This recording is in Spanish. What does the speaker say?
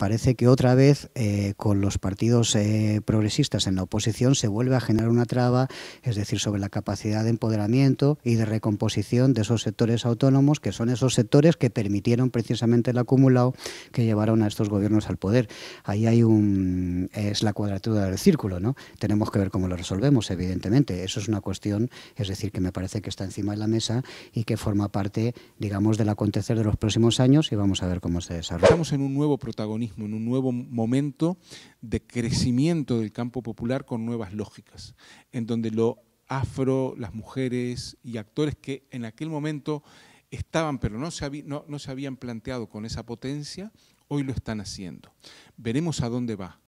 parece que otra vez eh, con los partidos eh, progresistas en la oposición se vuelve a generar una traba, es decir, sobre la capacidad de empoderamiento y de recomposición de esos sectores autónomos, que son esos sectores que permitieron precisamente el acumulado que llevaron a estos gobiernos al poder. Ahí hay un es la cuadratura del círculo, ¿no? Tenemos que ver cómo lo resolvemos, evidentemente. Eso es una cuestión, es decir, que me parece que está encima de la mesa y que forma parte, digamos, del acontecer de los próximos años y vamos a ver cómo se desarrolla. en un nuevo protagonismo en un nuevo momento de crecimiento del campo popular con nuevas lógicas, en donde lo afro, las mujeres y actores que en aquel momento estaban, pero no se, no se habían planteado con esa potencia, hoy lo están haciendo. Veremos a dónde va.